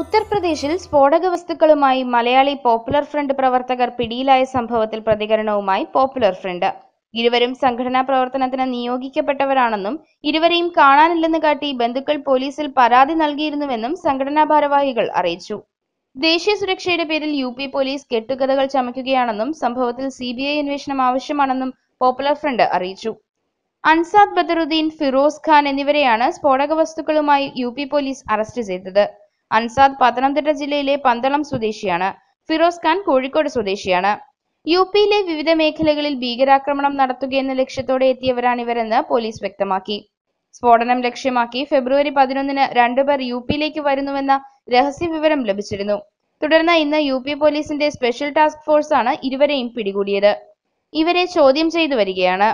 ഉത്തർപ്രദേശിൽ സ്ഫോടക വസ്തുക്കളുമായി Malayali popular front പ്രവർത്തകർ പിടിയിലായ സംഭവത്തിൽ പ്രതികരണവുമായി പോപ്പുലർ ഫ്രണ്ട് ഇരുവരും സംഘടനാ പ്രവർത്തനത്തിന് നിയോഗിക്കപ്പെട്ടവരാണെന്നും ഇരുവരെയും കാണാനില്ലെന്ന് കാട്ടി ബന്ധുക്കൾ പോലീസിൽ പരാതി നൽകിയിരുന്നുവെന്നും സംഘടനാ ഭാരവാഹികൾ അറിയിച്ചു ദേശീയ സുരക്ഷയുടെ പേരിൽ യു പി പോലീസ് കെട്ടുകഥകൾ ചമയ്ക്കുകയാണെന്നും സംഭവത്തിൽ സി ബി ഐ അന്വേഷണം ആവശ്യമാണെന്നും പോപ്പുലർ ഫ്രണ്ട് അറിയിച്ചു അൻസാദ് ബദറുദ്ദീൻ ഫിറോസ് ഖാൻ എന്നിവരെയാണ് സ്ഫോടക വസ്തുക്കളുമായി യു പി പോലീസ് അറസ്റ്റ് ചെയ്തത് അൻസാദ് പത്തനംതിട്ട ജില്ലയിലെ പന്തളം സ്വദേശിയാണ് ഫിറോസ് ഖാൻ കോഴിക്കോട് സ്വദേശിയാണ് യു പിയിലെ വിവിധ മേഖലകളിൽ ഭീകരാക്രമണം നടത്തുകയെന്ന ലക്ഷ്യത്തോടെ എത്തിയവരാണ് ഇവരെന്ന് പോലീസ് വ്യക്തമാക്കി സ്ഫോടനം ലക്ഷ്യമാക്കി ഫെബ്രുവരി പതിനൊന്നിന് രണ്ടുപേർ യു പിയിലേക്ക് വരുന്നുവെന്ന രഹസ്യ വിവരം ലഭിച്ചിരുന്നു തുടർന്ന് ഇന്ന് യു പി പോലീസിന്റെ സ്പെഷ്യൽ ടാസ്ക് ഫോഴ്സാണ് ഇരുവരെയും പിടികൂടിയത് ഇവരെ ചോദ്യം ചെയ്തു വരികയാണ്